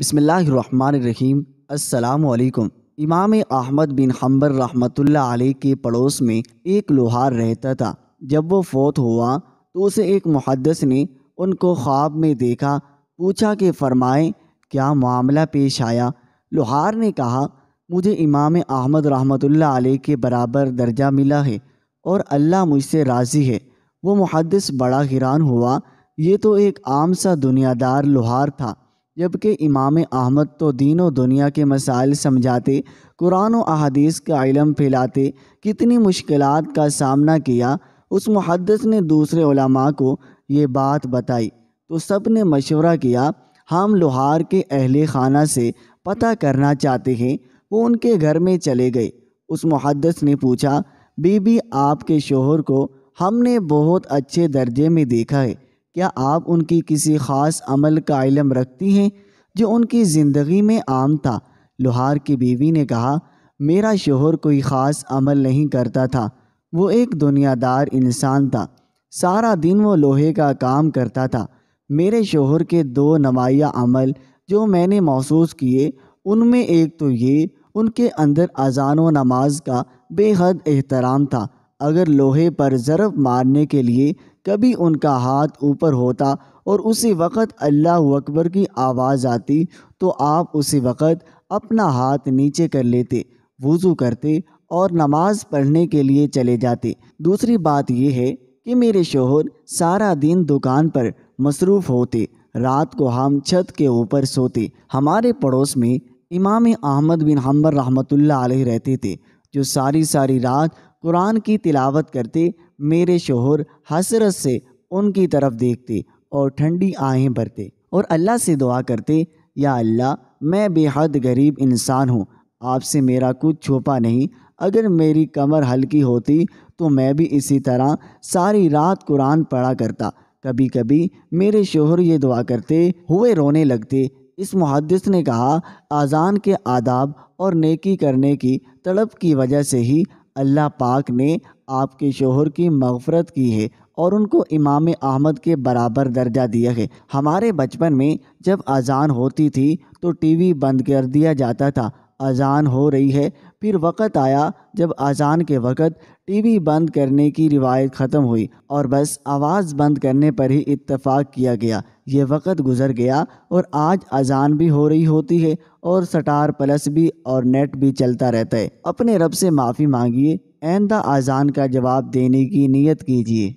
बसमीम अल्लाम इमाम अहमद बिन हम्बर रहमतुल्ला अलैह के पड़ोस में एक लोहार रहता था जब वो फौत हुआ तो उसे एक मुहदस ने उनको ख्वाब में देखा पूछा कि फरमाए क्या मामला पेश आया लोहार ने कहा मुझे इमाम अहमद रहमतुल्ला अलैह के बराबर दर्जा मिला है और अल्लाह मुझसे राज़ी है वो मुहदस बड़ा हैरान हुआ ये तो एक आम सा दुनियादार लोहार था जबकि इमाम अहमद तो दीन दुनिया के मसाइल समझाते कुरान और अहादीस का इलम फैलाते कितनी मुश्किल का सामना किया उस मुहदस ने दूसरे उलमा को ये बात बताई तो सब ने मशवरा किया हम लोहार के अहले खाना से पता करना चाहते हैं वो उनके घर में चले गए उस मुहदस ने पूछा बीबी आपके शोहर को हमने बहुत अच्छे दर्जे में देखा है क्या आप उनकी किसी ख़ास अमल का इलम रखती हैं जो उनकी ज़िंदगी में आम था लोहार की बीवी ने कहा मेरा शोहर कोई ख़ास अमल नहीं करता था वो एक दुनियादार इंसान था सारा दिन वो लोहे का काम करता था मेरे शोहर के दो नमाया अमल जो मैंने महसूस किए उनमें एक तो ये उनके अंदर अजान व नमाज का बेहद एहतराम था अगर लोहे पर ज़रब मारने के लिए कभी उनका हाथ ऊपर होता और उसी वक़्त अल्लाह अकबर की आवाज़ आती तो आप उसी वक़्त अपना हाथ नीचे कर लेते वज़ू करते और नमाज पढ़ने के लिए चले जाते दूसरी बात यह है कि मेरे शोहर सारा दिन दुकान पर मसरूफ़ होते रात को हम छत के ऊपर सोते हमारे पड़ोस में इमाम अहमद बिन हम्बर रहमतुल्लाह अलैह रहते थे जो सारी सारी रात कुरान की तिलावत करते मेरे शोहर हसरत से उनकी तरफ देखते और ठंडी आहें भरते और अल्लाह से दुआ करते या अल्लाह मैं बेहद गरीब इंसान हूँ आपसे मेरा कुछ छुपा नहीं अगर मेरी कमर हल्की होती तो मैं भी इसी तरह सारी रात कुरान पढ़ा करता कभी कभी मेरे शोहर ये दुआ करते हुए रोने लगते इस मुहदस ने कहा आज़ान के आदाब और नेकी करने की तड़प की वजह से ही अल्लाह पाक ने आपके शोहर की मगफ़रत की है और उनको इमाम अहमद के बराबर दर्जा दिया है हमारे बचपन में जब अज़ान होती थी तो टीवी बंद कर दिया जाता था अजान हो रही है फिर वक़्त आया जब अजान के वक़्त टीवी बंद करने की रिवायत ख़त्म हुई और बस आवाज़ बंद करने पर ही इतफाक़ किया गया ये वक़्त गुज़र गया और आज अजान भी हो रही होती है और स्टार प्लस भी और नेट भी चलता रहता है अपने रब से माफ़ी मांगिए आइंदा अजान का जवाब देने की नीयत कीजिए